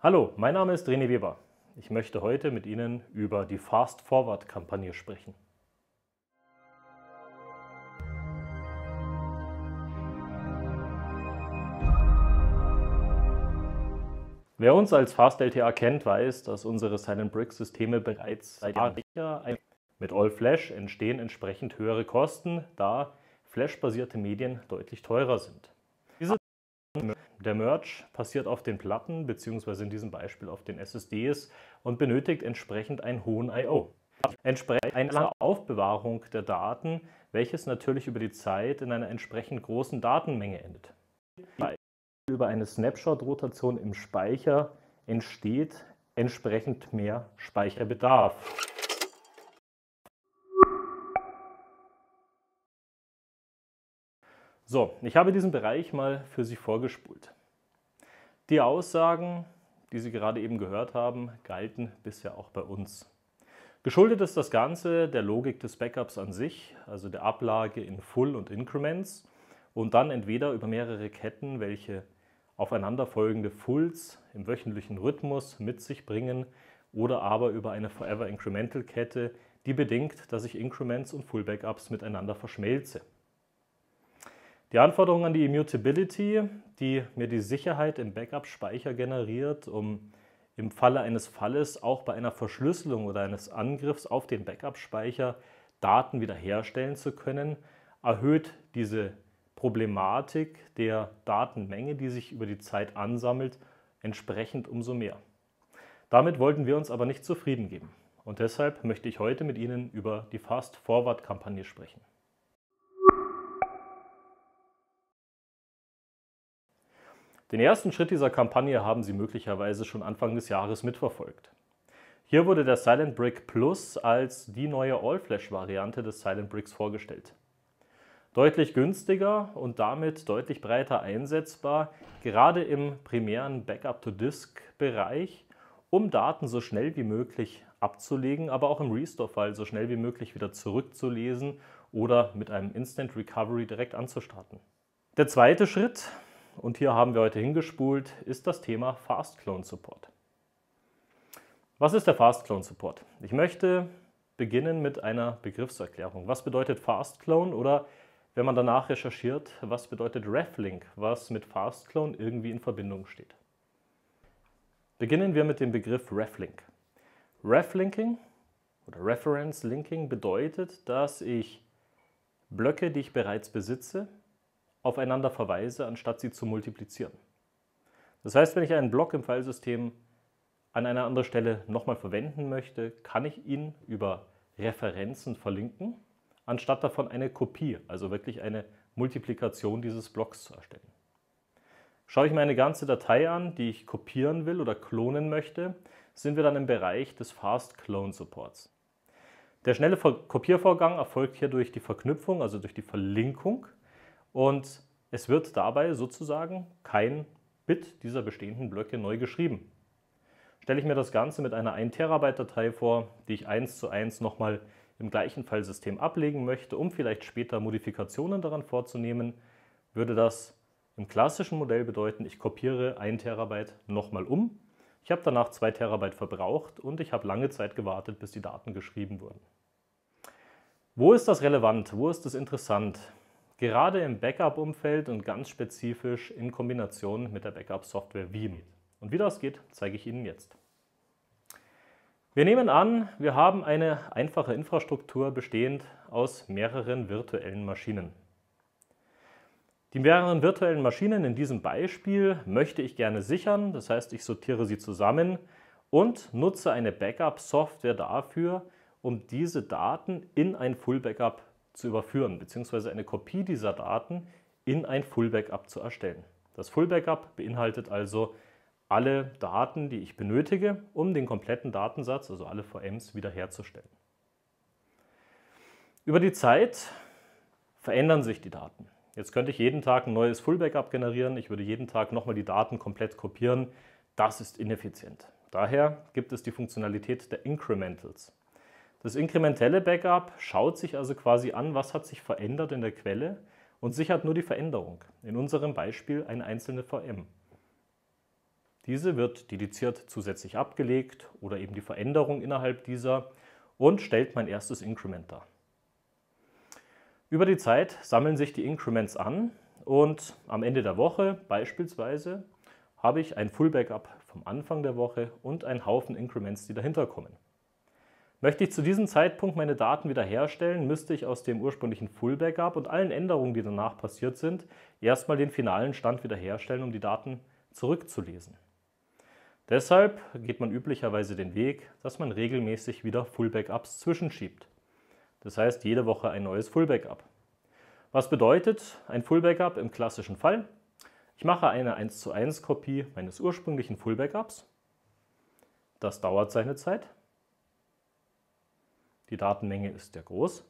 Hallo, mein Name ist René Weber. Ich möchte heute mit Ihnen über die Fast Forward Kampagne sprechen. Wer uns als Fast LTA kennt, weiß, dass unsere Silent Brick Systeme bereits seit Jahren mit All Flash entstehen entsprechend höhere Kosten, da Flash-basierte Medien deutlich teurer sind. Diese der Merge passiert auf den Platten bzw. in diesem Beispiel auf den SSDs und benötigt entsprechend einen hohen I.O. Entsprechend eine Aufbewahrung der Daten, welches natürlich über die Zeit in einer entsprechend großen Datenmenge endet. Über eine Snapshot-Rotation im Speicher entsteht entsprechend mehr Speicherbedarf. So, ich habe diesen Bereich mal für Sie vorgespult. Die Aussagen, die Sie gerade eben gehört haben, galten bisher auch bei uns. Geschuldet ist das Ganze der Logik des Backups an sich, also der Ablage in Full und Increments und dann entweder über mehrere Ketten, welche aufeinanderfolgende Fulls im wöchentlichen Rhythmus mit sich bringen oder aber über eine Forever Incremental Kette, die bedingt, dass ich Increments und Full Backups miteinander verschmelze. Die Anforderung an die Immutability, die mir die Sicherheit im Backup-Speicher generiert, um im Falle eines Falles auch bei einer Verschlüsselung oder eines Angriffs auf den Backup-Speicher Daten wiederherstellen zu können, erhöht diese Problematik der Datenmenge, die sich über die Zeit ansammelt, entsprechend umso mehr. Damit wollten wir uns aber nicht zufrieden geben und deshalb möchte ich heute mit Ihnen über die Fast-Forward-Kampagne sprechen. Den ersten Schritt dieser Kampagne haben Sie möglicherweise schon Anfang des Jahres mitverfolgt. Hier wurde der Silent Brick Plus als die neue All-Flash-Variante des Silent Bricks vorgestellt. Deutlich günstiger und damit deutlich breiter einsetzbar, gerade im primären Backup-to-Disk-Bereich, um Daten so schnell wie möglich abzulegen, aber auch im Restore-Fall so schnell wie möglich wieder zurückzulesen oder mit einem Instant Recovery direkt anzustarten. Der zweite Schritt und hier haben wir heute hingespult, ist das Thema Fast Clone Support. Was ist der Fast Clone Support? Ich möchte beginnen mit einer Begriffserklärung. Was bedeutet Fast Clone oder wenn man danach recherchiert, was bedeutet Reflink, was mit Fast Clone irgendwie in Verbindung steht. Beginnen wir mit dem Begriff Reflink. Reflinking oder Reference Linking bedeutet, dass ich Blöcke, die ich bereits besitze, aufeinander verweise, anstatt sie zu multiplizieren. Das heißt, wenn ich einen Block im Filesystem an einer anderen Stelle nochmal verwenden möchte, kann ich ihn über Referenzen verlinken, anstatt davon eine Kopie, also wirklich eine Multiplikation dieses Blocks zu erstellen. Schaue ich mir eine ganze Datei an, die ich kopieren will oder klonen möchte, sind wir dann im Bereich des Fast Clone Supports. Der schnelle Kopiervorgang erfolgt hier durch die Verknüpfung, also durch die Verlinkung und es wird dabei sozusagen kein Bit dieser bestehenden Blöcke neu geschrieben. Stelle ich mir das Ganze mit einer 1 Terabyte Datei vor, die ich eins zu eins nochmal im gleichen Fallsystem ablegen möchte, um vielleicht später Modifikationen daran vorzunehmen, würde das im klassischen Modell bedeuten, ich kopiere 1 Terabyte nochmal um. Ich habe danach 2 Terabyte verbraucht und ich habe lange Zeit gewartet, bis die Daten geschrieben wurden. Wo ist das relevant? Wo ist das interessant? Gerade im Backup-Umfeld und ganz spezifisch in Kombination mit der Backup-Software Veeam. Und wie das geht, zeige ich Ihnen jetzt. Wir nehmen an, wir haben eine einfache Infrastruktur bestehend aus mehreren virtuellen Maschinen. Die mehreren virtuellen Maschinen in diesem Beispiel möchte ich gerne sichern, das heißt ich sortiere sie zusammen und nutze eine Backup-Software dafür, um diese Daten in ein Full-Backup zu überführen bzw. eine Kopie dieser Daten in ein Full-Backup zu erstellen. Das Full-Backup beinhaltet also alle Daten, die ich benötige, um den kompletten Datensatz, also alle VMs, wiederherzustellen. Über die Zeit verändern sich die Daten. Jetzt könnte ich jeden Tag ein neues Full-Backup generieren, ich würde jeden Tag nochmal die Daten komplett kopieren. Das ist ineffizient. Daher gibt es die Funktionalität der Incrementals. Das inkrementelle Backup schaut sich also quasi an, was hat sich verändert in der Quelle und sichert nur die Veränderung, in unserem Beispiel eine einzelne VM. Diese wird dediziert zusätzlich abgelegt oder eben die Veränderung innerhalb dieser und stellt mein erstes Increment dar. Über die Zeit sammeln sich die Increments an und am Ende der Woche beispielsweise habe ich ein Full Backup vom Anfang der Woche und einen Haufen Increments, die dahinter kommen. Möchte ich zu diesem Zeitpunkt meine Daten wiederherstellen, müsste ich aus dem ursprünglichen Full Backup und allen Änderungen, die danach passiert sind, erstmal den finalen Stand wiederherstellen, um die Daten zurückzulesen. Deshalb geht man üblicherweise den Weg, dass man regelmäßig wieder Full Backups zwischenschiebt. Das heißt, jede Woche ein neues Full Backup. Was bedeutet ein Full Backup im klassischen Fall? Ich mache eine 1 zu 1 Kopie meines ursprünglichen Full Backups. Das dauert seine Zeit. Die Datenmenge ist sehr groß.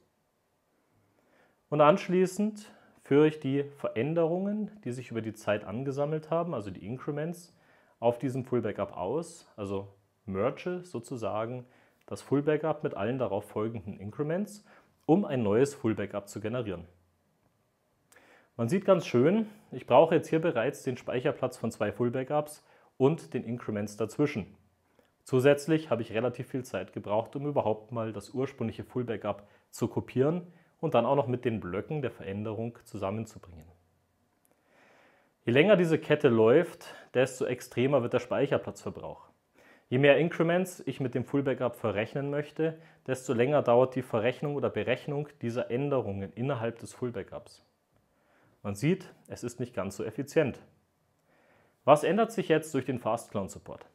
Und anschließend führe ich die Veränderungen, die sich über die Zeit angesammelt haben, also die Increments, auf diesem Full Backup aus, also merge sozusagen das Full Backup mit allen darauf folgenden Increments, um ein neues Full Backup zu generieren. Man sieht ganz schön, ich brauche jetzt hier bereits den Speicherplatz von zwei Full Backups und den Increments dazwischen. Zusätzlich habe ich relativ viel Zeit gebraucht, um überhaupt mal das ursprüngliche Full-Backup zu kopieren und dann auch noch mit den Blöcken der Veränderung zusammenzubringen. Je länger diese Kette läuft, desto extremer wird der Speicherplatzverbrauch. Je mehr Increments ich mit dem Full-Backup verrechnen möchte, desto länger dauert die Verrechnung oder Berechnung dieser Änderungen innerhalb des Full-Backups. Man sieht, es ist nicht ganz so effizient. Was ändert sich jetzt durch den Fast Clone Support?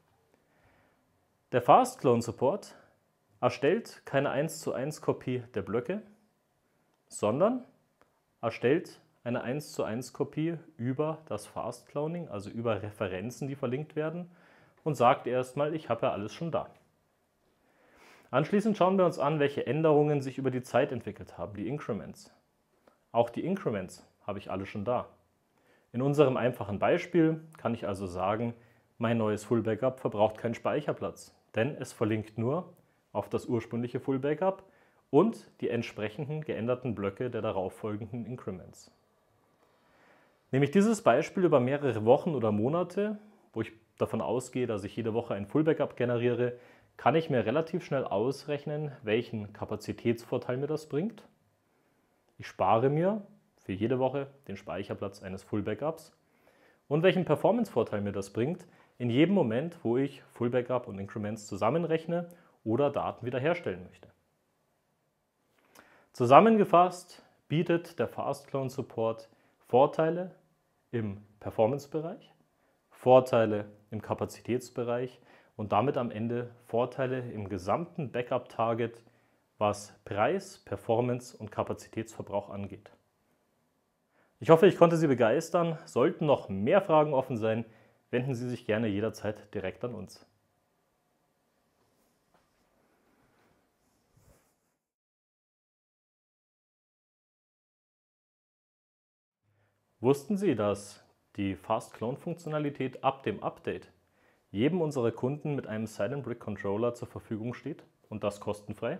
Der Fast Clone Support erstellt keine 1 zu 1 Kopie der Blöcke, sondern erstellt eine 1 zu 1 Kopie über das Fast Cloning, also über Referenzen, die verlinkt werden und sagt erstmal, ich habe ja alles schon da. Anschließend schauen wir uns an, welche Änderungen sich über die Zeit entwickelt haben, die Increments. Auch die Increments habe ich alle schon da. In unserem einfachen Beispiel kann ich also sagen, mein neues Full Backup verbraucht keinen Speicherplatz denn es verlinkt nur auf das ursprüngliche Full Backup und die entsprechenden geänderten Blöcke der darauffolgenden Increments. Nehme ich dieses Beispiel über mehrere Wochen oder Monate, wo ich davon ausgehe, dass ich jede Woche ein Full Backup generiere, kann ich mir relativ schnell ausrechnen, welchen Kapazitätsvorteil mir das bringt. Ich spare mir für jede Woche den Speicherplatz eines Full Backups und welchen Performance-Vorteil mir das bringt, in jedem Moment, wo ich Full Backup und Increments zusammenrechne oder Daten wiederherstellen möchte. Zusammengefasst bietet der Fast Clone Support Vorteile im Performance-Bereich, Vorteile im Kapazitätsbereich und damit am Ende Vorteile im gesamten Backup-Target, was Preis, Performance und Kapazitätsverbrauch angeht. Ich hoffe, ich konnte Sie begeistern. Sollten noch mehr Fragen offen sein, wenden Sie sich gerne jederzeit direkt an uns. Wussten Sie, dass die Fast Clone Funktionalität ab dem Update jedem unserer Kunden mit einem Silent Brick Controller zur Verfügung steht und das kostenfrei?